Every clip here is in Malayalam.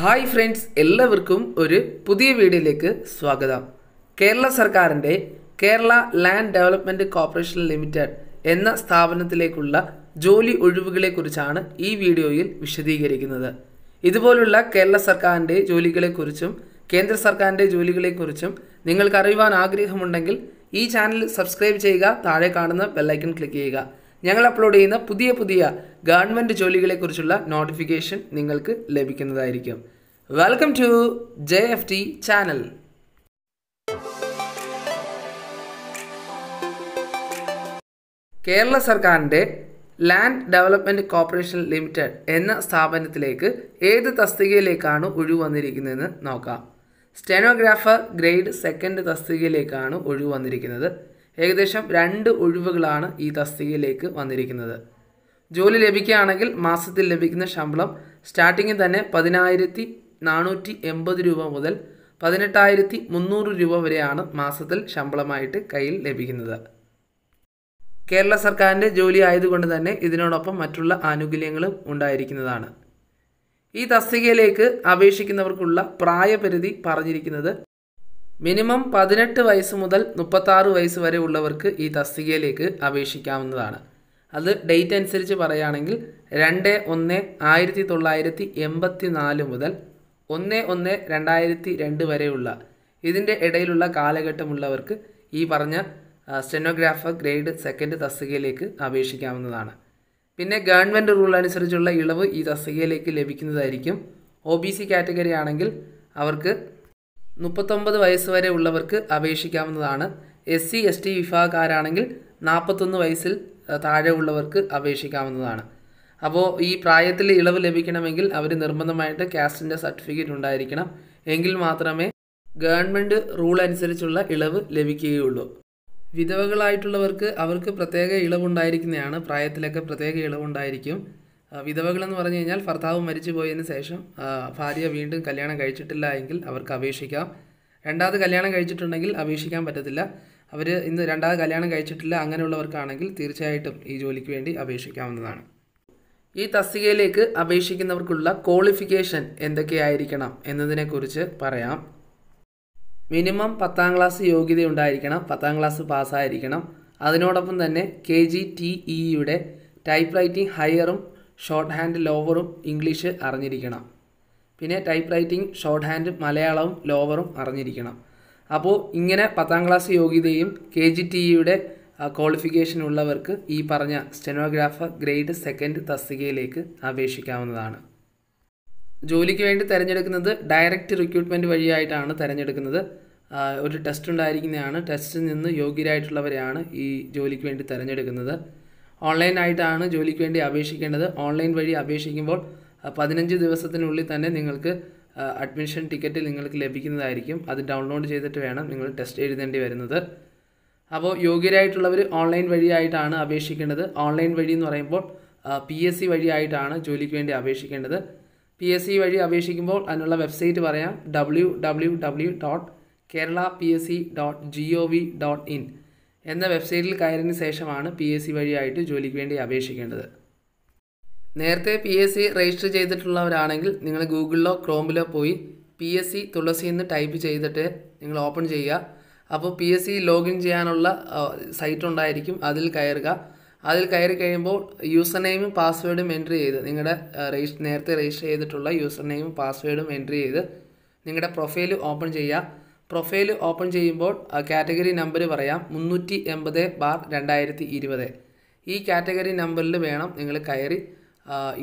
ഹായ് ഫ്രണ്ട്സ് എല്ലാവർക്കും ഒരു പുതിയ വീഡിയോയിലേക്ക് സ്വാഗതം കേരള സർക്കാരിൻ്റെ Kerala land development corporation limited എന്ന സ്ഥാപനത്തിലേക്കുള്ള ജോലി ഒഴിവുകളെക്കുറിച്ചാണ് ഈ വീഡിയോയിൽ വിശദീകരിക്കുന്നത് ഇതുപോലുള്ള കേരള സർക്കാരിൻ്റെ ജോലികളെക്കുറിച്ചും കേന്ദ്ര സർക്കാരിൻ്റെ ജോലികളെക്കുറിച്ചും നിങ്ങൾക്ക് അറിയുവാൻ ആഗ്രഹമുണ്ടെങ്കിൽ ഈ ചാനൽ സബ്സ്ക്രൈബ് ചെയ്യുക താഴെ കാണുന്ന ബെല്ലൈക്കൺ ക്ലിക്ക് ചെയ്യുക ഞങ്ങൾ അപ്ലോഡ് ചെയ്യുന്ന പുതിയ പുതിയ ഗവൺമെൻറ് ജോലികളെക്കുറിച്ചുള്ള നോട്ടിഫിക്കേഷൻ നിങ്ങൾക്ക് ലഭിക്കുന്നതായിരിക്കും welcome to J F T channel Kerala സർക്കാരിൻ്റെ ലാൻഡ് ഡെവലപ്മെൻറ്റ് കോർപ്പറേഷൻ ലിമിറ്റഡ് എന്ന സ്ഥാപനത്തിലേക്ക് ഏത് തസ്തികയിലേക്കാണ് ഒഴിവ് വന്നിരിക്കുന്നതെന്ന് നോക്കാം സ്റ്റെനോഗ്രാഫർ ഗ്രേഡ് സെക്കൻഡ് തസ്തികയിലേക്കാണ് ഒഴിവ് വന്നിരിക്കുന്നത് ഏകദേശം രണ്ട് ഒഴിവുകളാണ് ഈ തസ്തികയിലേക്ക് വന്നിരിക്കുന്നത് ജോലി ലഭിക്കുകയാണെങ്കിൽ മാസത്തിൽ ലഭിക്കുന്ന ശമ്പളം സ്റ്റാർട്ടിങ്ങിൽ തന്നെ പതിനായിരത്തി നാനൂറ്റി എൺപത് രൂപ മുതൽ പതിനെട്ടായിരത്തി മുന്നൂറ് രൂപ വരെയാണ് മാസത്തിൽ ശമ്പളമായിട്ട് കയ്യിൽ ലഭിക്കുന്നത് കേരള സർക്കാരിൻ്റെ ജോലി ആയതുകൊണ്ട് തന്നെ ഇതിനോടൊപ്പം മറ്റുള്ള ആനുകൂല്യങ്ങളും ഉണ്ടായിരിക്കുന്നതാണ് ഈ തസ്തികയിലേക്ക് അപേക്ഷിക്കുന്നവർക്കുള്ള പ്രായപരിധി പറഞ്ഞിരിക്കുന്നത് മിനിമം പതിനെട്ട് വയസ്സ് മുതൽ മുപ്പത്താറ് വയസ്സ് വരെ ഉള്ളവർക്ക് ഈ തസ്തികയിലേക്ക് അപേക്ഷിക്കാവുന്നതാണ് അത് ഡേറ്റ് അനുസരിച്ച് പറയുകയാണെങ്കിൽ രണ്ട് ഒന്ന് ആയിരത്തി തൊള്ളായിരത്തി എൺപത്തി നാല് മുതൽ ഒന്ന് ഒന്ന് രണ്ടായിരത്തി രണ്ട് വരെയുള്ള ഇതിൻ്റെ ഇടയിലുള്ള കാലഘട്ടമുള്ളവർക്ക് ഈ പറഞ്ഞ സ്റ്റെനോഗ്രാഫർ ഗ്രേഡ് സെക്കൻഡ് തസ്തികയിലേക്ക് അപേക്ഷിക്കാവുന്നതാണ് പിന്നെ ഗവൺമെൻറ് റൂൾ അനുസരിച്ചുള്ള ഇളവ് ഈ തസ്തികയിലേക്ക് ലഭിക്കുന്നതായിരിക്കും ഒ ബി സി കാറ്റഗറി ആണെങ്കിൽ അവർക്ക് മുപ്പത്തൊമ്പത് വയസ്സ് വരെ ഉള്ളവർക്ക് അപേക്ഷിക്കാവുന്നതാണ് എസ് സി എസ് ടി വിഭാഗക്കാരാണെങ്കിൽ നാൽപ്പത്തൊന്ന് വയസ്സിൽ താഴെ ഉള്ളവർക്ക് അപേക്ഷിക്കാവുന്നതാണ് അപ്പോൾ ഈ പ്രായത്തിൽ ഇളവ് ലഭിക്കണമെങ്കിൽ അവർ നിർബന്ധമായിട്ട് കാസ്റ്റിൻ്റെ സർട്ടിഫിക്കറ്റ് ഉണ്ടായിരിക്കണം എങ്കിൽ മാത്രമേ ഗവൺമെൻറ് റൂൾ അനുസരിച്ചുള്ള ഇളവ് ലഭിക്കുകയുള്ളൂ വിധവകളായിട്ടുള്ളവർക്ക് അവർക്ക് പ്രത്യേക ഇളവുണ്ടായിരിക്കുന്നതാണ് പ്രായത്തിലൊക്കെ പ്രത്യേക ഇളവുണ്ടായിരിക്കും വിധവകളെന്ന് പറഞ്ഞു കഴിഞ്ഞാൽ ഭർത്താവ് മരിച്ചു പോയതിന് ശേഷം ഭാര്യ വീണ്ടും കല്യാണം കഴിച്ചിട്ടില്ല എങ്കിൽ അവർക്ക് അപേക്ഷിക്കാം രണ്ടാമത് കല്യാണം കഴിച്ചിട്ടുണ്ടെങ്കിൽ അപേക്ഷിക്കാൻ പറ്റത്തില്ല അവർ ഇന്ന് രണ്ടാമത് കല്യാണം കഴിച്ചിട്ടില്ല അങ്ങനെയുള്ളവർക്കാണെങ്കിൽ തീർച്ചയായിട്ടും ഈ ജോലിക്ക് വേണ്ടി അപേക്ഷിക്കാവുന്നതാണ് ഈ തസ്തികയിലേക്ക് അപേക്ഷിക്കുന്നവർക്കുള്ള ക്വാളിഫിക്കേഷൻ എന്തൊക്കെയായിരിക്കണം എന്നതിനെക്കുറിച്ച് പറയാം മിനിമം പത്താം ക്ലാസ് യോഗ്യത ഉണ്ടായിരിക്കണം പത്താം ക്ലാസ് പാസ്സായിരിക്കണം അതിനോടൊപ്പം തന്നെ കെ ജി ടി ഇയുടെ ടൈപ്പ് റൈറ്റിംഗ് ഹയറും ഷോർട്ട് ഹാൻഡ് ലോവറും ഇംഗ്ലീഷ് അറിഞ്ഞിരിക്കണം പിന്നെ ടൈപ്പ് റൈറ്റിംഗ് ഷോർട്ട് ഹാൻഡ് മലയാളവും ലോവറും അറിഞ്ഞിരിക്കണം അപ്പോൾ ഇങ്ങനെ പത്താം ക്ലാസ് യോഗ്യതയും കെ ജി ടി ഇയുടെ ക്വാളിഫിക്കേഷൻ ഉള്ളവർക്ക് ഈ പറഞ്ഞ സ്റ്റെനോഗ്രാഫർ ഗ്രേഡ് സെക്കൻഡ് തസ്തികയിലേക്ക് അപേക്ഷിക്കാവുന്നതാണ് ജോലിക്ക് വേണ്ടി തിരഞ്ഞെടുക്കുന്നത് ഡയറക്റ്റ് റിക്രൂട്ട്മെൻറ്റ് വഴിയായിട്ടാണ് തിരഞ്ഞെടുക്കുന്നത് ഒരു ടെസ്റ്റ് ഉണ്ടായിരിക്കുന്നതാണ് ടെസ്റ്റിൽ നിന്ന് യോഗ്യരായിട്ടുള്ളവരെയാണ് ഈ ജോലിക്ക് വേണ്ടി തിരഞ്ഞെടുക്കുന്നത് ഓൺലൈനായിട്ടാണ് ജോലിക്ക് വേണ്ടി അപേക്ഷിക്കേണ്ടത് ഓൺലൈൻ വഴി അപേക്ഷിക്കുമ്പോൾ പതിനഞ്ച് ദിവസത്തിനുള്ളിൽ തന്നെ നിങ്ങൾക്ക് അഡ്മിഷൻ ടിക്കറ്റ് നിങ്ങൾക്ക് ലഭിക്കുന്നതായിരിക്കും അത് ഡൗൺലോഡ് ചെയ്തിട്ട് വേണം നിങ്ങൾ ടെസ്റ്റ് എഴുതേണ്ടി വരുന്നത് അപ്പോൾ യോഗ്യരായിട്ടുള്ളവർ ഓൺലൈൻ വഴിയായിട്ടാണ് അപേക്ഷിക്കേണ്ടത് ഓൺലൈൻ വഴി എന്ന് പറയുമ്പോൾ പി എസ് സി വഴിയായിട്ടാണ് ജോലിക്ക് വേണ്ടി അപേക്ഷിക്കേണ്ടത് പി എസ് സി വഴി അപേക്ഷിക്കുമ്പോൾ അതിനുള്ള വെബ്സൈറ്റ് പറയാം W W W dot Kerala P S C dot G O V dot in എന്ന വെബ്സൈറ്റിൽ കയറിന് ശേഷമാണ് പി എസ് സി വഴിയായിട്ട് ജോലിക്ക് വേണ്ടി അപേക്ഷിക്കേണ്ടത് നേരത്തെ പി എസ് സി രജിസ്റ്റർ ചെയ്തിട്ടുള്ളവരാണെങ്കിൽ നിങ്ങൾ ഗൂഗിളിലോ ക്രോമിലോ പോയി പി എസ് സി തുളസി എന്ന് ടൈപ്പ് ചെയ്തിട്ട് നിങ്ങൾ ഓപ്പൺ ചെയ്യുക അപ്പോൾ പി എസ് സി ലോഗിൻ ചെയ്യാനുള്ള സൈറ്റ് ഉണ്ടായിരിക്കും അതിൽ കയറുക അതിൽ കയറി കഴിയുമ്പോൾ യൂസർ നെയിമും പാസ്വേഡും എൻട്രി ചെയ്ത് നിങ്ങളുടെ രജിസ്റ്റർ നേരത്തെ രജിസ്റ്റർ ചെയ്തിട്ടുള്ള യൂസർ നെയിമും പാസ്വേഡും എൻട്രി ചെയ്ത് നിങ്ങളുടെ പ്രൊഫൈൽ ഓപ്പൺ ചെയ്യുക പ്രൊഫൈൽ ഓപ്പൺ ചെയ്യുമ്പോൾ കാറ്റഗറി നമ്പർ പറയാം മുന്നൂറ്റി എൺപത് ബാർ രണ്ടായിരത്തി ഇരുപത് ഈ കാറ്റഗറി നമ്പറിൽ വേണം നിങ്ങൾ കയറി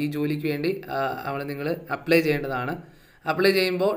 ഈ ജോലിക്ക് വേണ്ടി അവിടെ നിങ്ങൾ അപ്ലൈ ചെയ്യേണ്ടതാണ് അപ്ലൈ ചെയ്യുമ്പോൾ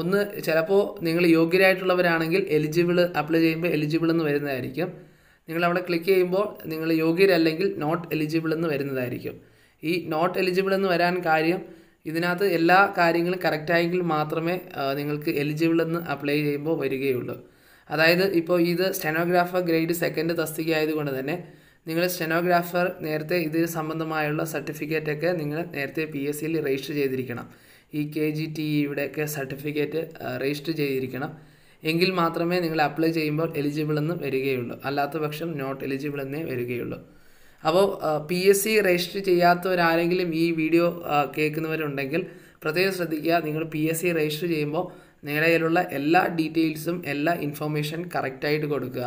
ഒന്ന് ചിലപ്പോൾ നിങ്ങൾ യോഗ്യരായിട്ടുള്ളവരാണെങ്കിൽ എലിജിബിൾ അപ്ലൈ ചെയ്യുമ്പോൾ എലിജിബിൾ എന്ന് വരുന്നതായിരിക്കും നിങ്ങൾ അവിടെ ക്ലിക്ക് ചെയ്യുമ്പോൾ നിങ്ങൾ യോഗ്യരല്ലെങ്കിൽ നോട്ട് എലിജിബിൾ എന്ന് വരുന്നതായിരിക്കും ഈ നോട്ട് എലിജിബിൾ എന്ന് വരാൻ കാര്യം ഇതിനകത്ത് എല്ലാ കാര്യങ്ങളും കറക്റ്റായെങ്കിൽ മാത്രമേ നിങ്ങൾക്ക് എലിജിബിൾ എന്ന് അപ്ലൈ ചെയ്യുമ്പോൾ വരികയുള്ളൂ അതായത് ഇപ്പോൾ ഇത് സ്റ്റെനോഗ്രാഫർ ഗ്രേഡ് സെക്കൻഡ് തസ്തിക ആയതുകൊണ്ട് തന്നെ നിങ്ങൾ സ്റ്റെനോഗ്രാഫർ നേരത്തെ ഇത് സംബന്ധമായുള്ള സർട്ടിഫിക്കറ്റൊക്കെ നിങ്ങൾ നേരത്തെ പി എസ് സിയിൽ രജിസ്റ്റർ ചെയ്തിരിക്കണം ഈ കെ ജി ടി ഇവിടെയൊക്കെ സർട്ടിഫിക്കറ്റ് രജിസ്റ്റർ ചെയ്തിരിക്കണം എങ്കിൽ മാത്രമേ നിങ്ങൾ അപ്ലൈ ചെയ്യുമ്പോൾ എലിജിബിൾ എന്ന് വരികയുള്ളൂ അല്ലാത്ത പക്ഷം നോട്ട് എലിജിബിൾ എന്നേ വരികയുള്ളൂ അപ്പോൾ പി എസ് സി രജിസ്റ്റർ ചെയ്യാത്തവരാരെങ്കിലും ഈ വീഡിയോ കേൾക്കുന്നവരുണ്ടെങ്കിൽ പ്രത്യേകം ശ്രദ്ധിക്കുക നിങ്ങൾ പി എസ് സി രജിസ്റ്റർ ചെയ്യുമ്പോൾ നിങ്ങളുടെ കയ്യിലുള്ള എല്ലാ ഡീറ്റെയിൽസും എല്ലാ ഇൻഫർമേഷൻ കറക്റ്റായിട്ട് കൊടുക്കുക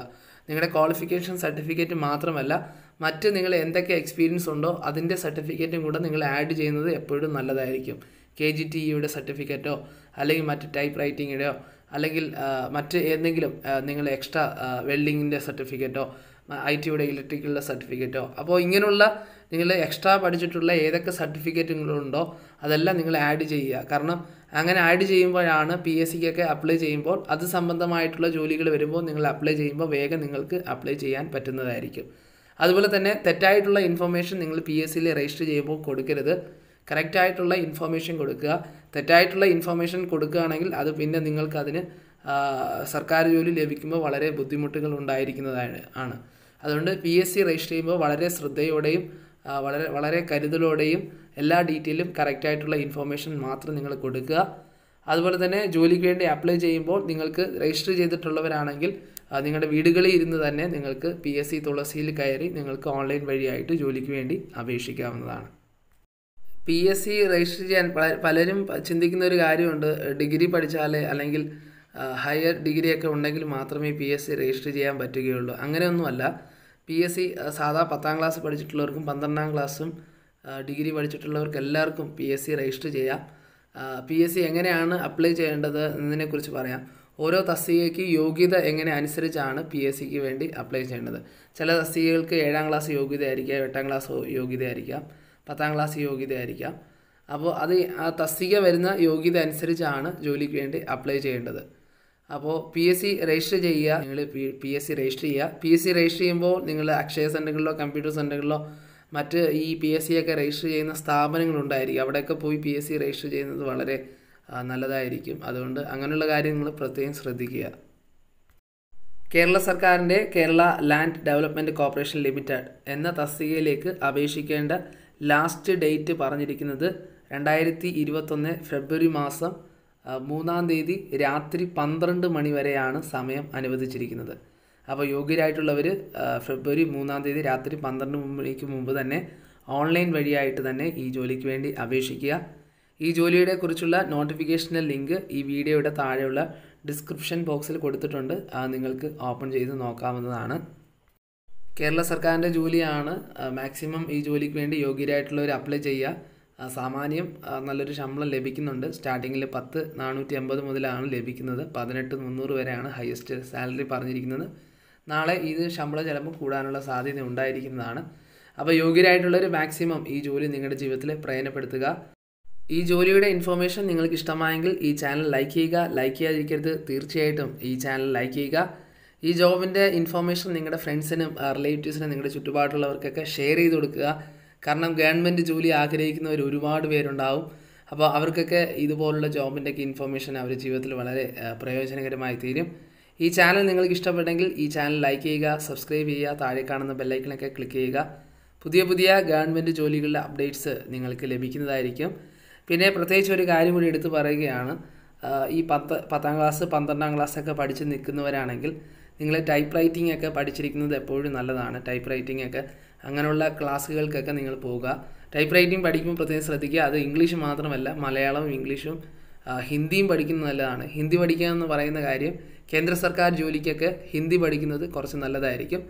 നിങ്ങളുടെ ക്വാളിഫിക്കേഷൻ സർട്ടിഫിക്കറ്റ് മാത്രമല്ല മറ്റ് നിങ്ങൾ എന്തൊക്കെ എക്സ്പീരിയൻസ് ഉണ്ടോ അതിൻ്റെ സർട്ടിഫിക്കറ്റും കൂടെ നിങ്ങൾ ആഡ് ചെയ്യുന്നത് എപ്പോഴും നല്ലതായിരിക്കും കെ ജി ടി ഇയുടെ സർട്ടിഫിക്കറ്റോ അല്ലെങ്കിൽ മറ്റ് ടൈപ്പ് റൈറ്റിങ്ങിൻ്റെയോ അല്ലെങ്കിൽ മറ്റ് ഏതെങ്കിലും നിങ്ങൾ എക്സ്ട്രാ വെൽഡിങ്ങിൻ്റെ സർട്ടിഫിക്കറ്റോ ഐ ടിയുടെ ഇലക്ട്രിക്കൽ സർട്ടിഫിക്കറ്റോ അപ്പോൾ ഇങ്ങനെയുള്ള നിങ്ങൾ എക്സ്ട്രാ പഠിച്ചിട്ടുള്ള ഏതൊക്കെ സർട്ടിഫിക്കറ്റുകളുണ്ടോ അതെല്ലാം നിങ്ങൾ ആഡ് ചെയ്യുക കാരണം അങ്ങനെ ആഡ് ചെയ്യുമ്പോഴാണ് പി എസ് സിക്കൊക്കെ അപ്ലൈ ചെയ്യുമ്പോൾ അത് സംബന്ധമായിട്ടുള്ള ജോലികൾ വരുമ്പോൾ നിങ്ങൾ അപ്ലൈ ചെയ്യുമ്പോൾ വേഗം നിങ്ങൾക്ക് അപ്ലൈ ചെയ്യാൻ പറ്റുന്നതായിരിക്കും അതുപോലെ തന്നെ തെറ്റായിട്ടുള്ള ഇൻഫർമേഷൻ നിങ്ങൾ പി എസ് സിയിൽ രജിസ്റ്റർ ചെയ്യുമ്പോൾ കൊടുക്കരുത് കറക്റ്റായിട്ടുള്ള ഇൻഫർമേഷൻ കൊടുക്കുക തെറ്റായിട്ടുള്ള ഇൻഫർമേഷൻ കൊടുക്കുകയാണെങ്കിൽ അത് പിന്നെ നിങ്ങൾക്കതിന് സർക്കാർ ജോലി ലഭിക്കുമ്പോൾ വളരെ ബുദ്ധിമുട്ടുകൾ ഉണ്ടായിരിക്കുന്നതാണ് ആണ് അതുകൊണ്ട് പി എസ് സി രജിസ്റ്റർ ചെയ്യുമ്പോൾ വളരെ ശ്രദ്ധയോടെയും വളരെ വളരെ കരുതലോടെയും എല്ലാ ഡീറ്റെയിലും കറക്റ്റായിട്ടുള്ള ഇൻഫോർമേഷൻ മാത്രം നിങ്ങൾ കൊടുക്കുക അതുപോലെ തന്നെ ജോലിക്ക് വേണ്ടി അപ്ലൈ ചെയ്യുമ്പോൾ നിങ്ങൾക്ക് രജിസ്റ്റർ ചെയ്തിട്ടുള്ളവരാണെങ്കിൽ നിങ്ങളുടെ വീടുകളിൽ ഇരുന്ന് തന്നെ നിങ്ങൾക്ക് പി എസ് സി തുളസിയിൽ കയറി നിങ്ങൾക്ക് ഓൺലൈൻ വഴിയായിട്ട് ജോലിക്ക് വേണ്ടി അപേക്ഷിക്കാവുന്നതാണ് പി എസ് സി രജിസ്റ്റർ ചെയ്യാൻ പലരും ചിന്തിക്കുന്ന ഒരു കാര്യമുണ്ട് ഡിഗ്രി പഠിച്ചാലേ അല്ലെങ്കിൽ ഹയർ ഡിഗ്രിയൊക്കെ ഉണ്ടെങ്കിൽ മാത്രമേ പി എസ് സി രജിസ്റ്റർ ചെയ്യാൻ പറ്റുകയുള്ളൂ അങ്ങനെയൊന്നുമല്ല പി എസ് സി സാധാ പത്താം ക്ലാസ് പഠിച്ചിട്ടുള്ളവർക്കും പന്ത്രണ്ടാം ക്ലാസ്സും ഡിഗ്രി പഠിച്ചിട്ടുള്ളവർക്ക് എല്ലാവർക്കും പി എസ് സി രജിസ്റ്റർ ചെയ്യാം പി എസ് സി എങ്ങനെയാണ് അപ്ലൈ ചെയ്യേണ്ടത് എന്നതിനെക്കുറിച്ച് പറയാം ഓരോ തസ്തികയ്ക്ക് യോഗ്യത എങ്ങനെ അനുസരിച്ചാണ് പി എസ് സിക്ക് വേണ്ടി അപ്ലൈ ചെയ്യേണ്ടത് ചില തസ്തികകൾക്ക് ഏഴാം ക്ലാസ് യോഗ്യത ആയിരിക്കാം എട്ടാം ക്ലാസ് യോഗ്യത ആയിരിക്കാം പത്താം ക്ലാസ് യോഗ്യത ആയിരിക്കാം അപ്പോൾ അത് ആ തസ്തിക വരുന്ന യോഗ്യത അനുസരിച്ചാണ് ജോലിക്ക് വേണ്ടി അപ്ലൈ ചെയ്യേണ്ടത് അപ്പോൾ പി എസ് സി രജിസ്റ്റർ ചെയ്യുക നിങ്ങൾ പി എസ് സി രജിസ്റ്റർ ചെയ്യുക പി എസ് സി രജിസ്റ്റർ ചെയ്യുമ്പോൾ നിങ്ങൾ അക്ഷയ സെൻ്ററുകളിലോ കമ്പ്യൂട്ടർ സെൻ്ററുകളിലോ മറ്റ് ഈ പി എസ് സി ഒക്കെ രജിസ്റ്റർ ചെയ്യുന്ന സ്ഥാപനങ്ങളുണ്ടായിരിക്കും അവിടെയൊക്കെ പോയി പി എസ് സി രജിസ്റ്റർ ചെയ്യുന്നത് വളരെ നല്ലതായിരിക്കും അതുകൊണ്ട് അങ്ങനെയുള്ള കാര്യം നിങ്ങൾ പ്രത്യേകം ശ്രദ്ധിക്കുക കേരള സർക്കാരിൻ്റെ Kerala land development corporation limited എന്ന തസ്തികയിലേക്ക് അപേക്ഷിക്കേണ്ട ലാസ്റ്റ് ഡേറ്റ് പറഞ്ഞിരിക്കുന്നത് രണ്ടായിരത്തി ഇരുപത്തൊന്ന് ഫെബ്രുവരി മാസം മൂന്നാം തീയതി രാത്രി പന്ത്രണ്ട് മണി വരെയാണ് സമയം അനുവദിച്ചിരിക്കുന്നത് അപ്പോൾ യോഗ്യരായിട്ടുള്ളവർ ഫെബ്രുവരി മൂന്നാം തീയതി രാത്രി പന്ത്രണ്ട് മണിക്ക് മുമ്പ് തന്നെ ഓൺലൈൻ വഴിയായിട്ട് തന്നെ ഈ ജോലിക്ക് വേണ്ടി അപേക്ഷിക്കുക ഈ ജോലിയുടെ കുറിച്ചുള്ള നോട്ടിഫിക്കേഷൻ്റെ ലിങ്ക് ഈ വീഡിയോയുടെ താഴെയുള്ള ഡിസ്ക്രിപ്ഷൻ ബോക്സിൽ കൊടുത്തിട്ടുണ്ട് അത് നിങ്ങൾക്ക് ഓപ്പൺ ചെയ്ത് നോക്കാവുന്നതാണ് കേരള സർക്കാരിൻ്റെ ജോലിയാണ് മാക്സിമം ഈ ജോലിക്ക് വേണ്ടി യോഗ്യരായിട്ടുള്ളവർ അപ്ലൈ ചെയ്യുക സാമാന്യം നല്ലൊരു ശമ്പളം ലഭിക്കുന്നുണ്ട് സ്റ്റാർട്ടിങ്ങിൽ പത്ത് നാനൂറ്റി അമ്പത് മുതലാണ് ലഭിക്കുന്നത് പതിനെട്ട് മുന്നൂറ് വരെയാണ് ഹയസ്റ്റ് സാലറി പറഞ്ഞിരിക്കുന്നത് നാളെ ഇത് ശമ്പളം ചിലപ്പോൾ കൂടാനുള്ള സാധ്യത ഉണ്ടായിരിക്കുന്നതാണ് അപ്പോൾ യോഗ്യരായിട്ടുള്ളൊരു മാക്സിമം ഈ ജോലി നിങ്ങളുടെ ജീവിതത്തിൽ പ്രയോജനപ്പെടുത്തുക ഈ ജോലിയുടെ ഇൻഫോർമേഷൻ നിങ്ങൾക്ക് ഇഷ്ടമായെങ്കിൽ ഈ ചാനൽ ലൈക്ക് ചെയ്യുക ലൈക്ക് ചെയ്യാതിരിക്കരുത് തീർച്ചയായിട്ടും ഈ ചാനൽ ലൈക്ക് ചെയ്യുക ഈ ജോബിൻ്റെ ഇൻഫോർമേഷൻ നിങ്ങളുടെ ഫ്രണ്ട്സിനും റിലേറ്റീവ്സിനും നിങ്ങളുടെ ചുറ്റുപാടുള്ളവർക്കൊക്കെ ഷെയർ ചെയ്ത് കൊടുക്കുക കാരണം ഗവൺമെൻറ് ജോലി ആഗ്രഹിക്കുന്നവർ ഒരുപാട് പേരുണ്ടാവും അപ്പോൾ അവർക്കൊക്കെ ഇതുപോലുള്ള ഒക്കെ ഇൻഫർമേഷൻ അവർ ജീവിതത്തിൽ വളരെ പ്രയോജനകരമായി തീരും ഈ ചാനൽ നിങ്ങൾക്ക് ഇഷ്ടപ്പെട്ടെങ്കിൽ ഈ ചാനൽ ലൈക്ക് ചെയ്യുക സബ്സ്ക്രൈബ് ചെയ്യുക താഴെ കാണുന്ന ബെല്ലൈക്കണൊക്കെ ക്ലിക്ക് ചെയ്യുക പുതിയ പുതിയ ഗവൺമെൻറ് ജോലികളുടെ അപ്ഡേറ്റ്സ് നിങ്ങൾക്ക് ലഭിക്കുന്നതായിരിക്കും പിന്നെ പ്രത്യേകിച്ച് ഒരു കാര്യം കൂടി എടുത്തു പറയുകയാണ് ഈ പത്ത് പത്താം ക്ലാസ് പന്ത്രണ്ടാം ക്ലാസ്സൊക്കെ പഠിച്ച് നിൽക്കുന്നവരാണെങ്കിൽ നിങ്ങൾ ടൈപ്പ് റൈറ്റിംഗ് ഒക്കെ പഠിച്ചിരിക്കുന്നത് എപ്പോഴും നല്ലതാണ് ടൈപ്പ് റൈറ്റിംഗ് ഒക്കെ അങ്ങനെയുള്ള ക്ലാസ്സുകൾക്കൊക്കെ നിങ്ങൾ പോവുക ടൈപ്പ് റൈറ്റിംഗ് പഠിക്കുമ്പോൾ പ്രത്യേകം ശ്രദ്ധിക്കുക അത് ഇംഗ്ലീഷ് മാത്രമല്ല മലയാളവും ഇംഗ്ലീഷും ഹിന്ദിയും പഠിക്കുന്നത് നല്ലതാണ് ഹിന്ദി പഠിക്കുക എന്ന് പറയുന്ന കാര്യം കേന്ദ്ര സർക്കാർ ജോലിക്കൊക്കെ ഹിന്ദി പഠിക്കുന്നത് കുറച്ച് നല്ലതായിരിക്കും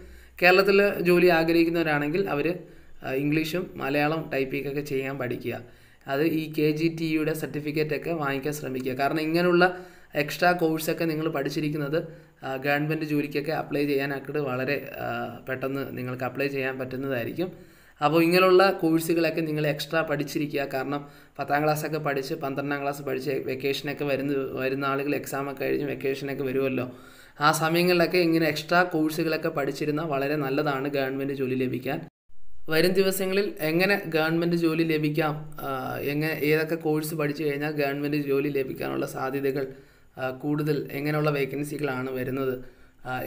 കേരളത്തിൽ ജോലി ആഗ്രഹിക്കുന്നവരാണെങ്കിൽ അവർ ഇംഗ്ലീഷും മലയാളം ടൈപ്പിങ്ങൊക്കെ ചെയ്യാൻ പഠിക്കുക അത് ഈ കെ ജി ടിയുടെ യുടെ സർട്ടിഫിക്കറ്റ് ഒക്കെ വാങ്ങിക്കാൻ ശ്രമിക്കുക കാരണം ഇങ്ങനെയുള്ള എക്സ്ട്രാ കോഴ്സൊക്കെ നിങ്ങൾ പഠിച്ചിരിക്കുന്നത് ഗവൺമെൻറ് ജോലിക്കൊക്കെ അപ്ലൈ ചെയ്യാനായിട്ട് വളരെ പെട്ടെന്ന് നിങ്ങൾക്ക് അപ്ലൈ ചെയ്യാൻ പറ്റുന്നതായിരിക്കും അപ്പോൾ ഇങ്ങനെയുള്ള കോഴ്സുകളൊക്കെ നിങ്ങൾ എക്സ്ട്രാ പഠിച്ചിരിക്കുക കാരണം പത്താം ക്ലാസ്സൊക്കെ പഠിച്ച് പന്ത്രണ്ടാം ക്ലാസ് പഠിച്ച് വെക്കേഷനൊക്കെ വരുന്ന വരുന്ന ആളുകൾ എക്സാമൊക്കെ കഴിഞ്ഞ് വെക്കേഷനൊക്കെ വരുമല്ലോ ആ സമയങ്ങളിലൊക്കെ ഇങ്ങനെ എക്സ്ട്രാ കോഴ്സുകളൊക്കെ പഠിച്ചിരുന്ന വളരെ നല്ലതാണ് ഗവൺമെൻറ് ജോലി ലഭിക്കാൻ വരും ദിവസങ്ങളിൽ എങ്ങനെ ഗവൺമെൻറ് ജോലി ലഭിക്കാം എങ്ങനെ ഏതൊക്കെ കോഴ്സ് പഠിച്ചു കഴിഞ്ഞാൽ ഗവൺമെൻറ് ജോലി ലഭിക്കാനുള്ള സാധ്യതകൾ കൂടുതൽ എങ്ങനെയുള്ള വേക്കൻസികളാണ് വരുന്നത്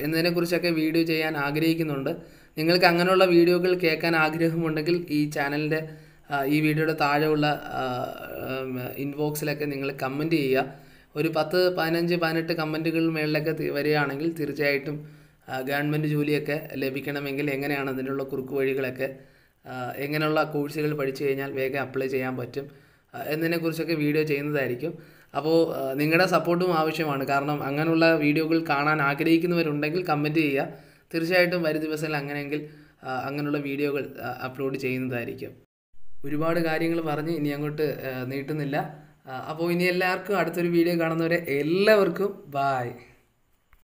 എന്നതിനെക്കുറിച്ചൊക്കെ വീഡിയോ ചെയ്യാൻ ആഗ്രഹിക്കുന്നുണ്ട് നിങ്ങൾക്ക് അങ്ങനെയുള്ള വീഡിയോകൾ കേൾക്കാൻ ആഗ്രഹമുണ്ടെങ്കിൽ ഈ ചാനലിൻ്റെ ഈ വീഡിയോയുടെ താഴെയുള്ള ഇൻബോക്സിലൊക്കെ നിങ്ങൾ കമൻറ്റ് ചെയ്യുക ഒരു പത്ത് പതിനഞ്ച് പതിനെട്ട് കമൻറ്റുകൾ മേളിലൊക്കെ വരികയാണെങ്കിൽ തീർച്ചയായിട്ടും ഗവൺമെൻറ് ജോലിയൊക്കെ ലഭിക്കണമെങ്കിൽ എങ്ങനെയാണ് അതിനുള്ള കുറുക്ക് വഴികളൊക്കെ എങ്ങനെയുള്ള കോഴ്സുകൾ പഠിച്ചു കഴിഞ്ഞാൽ വേഗം അപ്ലൈ ചെയ്യാൻ പറ്റും എന്നതിനെക്കുറിച്ചൊക്കെ വീഡിയോ ചെയ്യുന്നതായിരിക്കും അപ്പോൾ നിങ്ങളുടെ സപ്പോർട്ടും ആവശ്യമാണ് കാരണം അങ്ങനെയുള്ള വീഡിയോകൾ കാണാൻ ആഗ്രഹിക്കുന്നവരുണ്ടെങ്കിൽ കമൻറ്റ് ചെയ്യുക തീർച്ചയായിട്ടും വരും ദിവസങ്ങളിൽ അങ്ങനെയെങ്കിൽ അങ്ങനെയുള്ള വീഡിയോകൾ അപ്ലോഡ് ചെയ്യുന്നതായിരിക്കും ഒരുപാട് കാര്യങ്ങൾ പറഞ്ഞ് ഇനി അങ്ങോട്ട് നീട്ടുന്നില്ല അപ്പോൾ ഇനി എല്ലാവർക്കും അടുത്തൊരു വീഡിയോ കാണുന്നവരെ എല്ലാവർക്കും ബായ്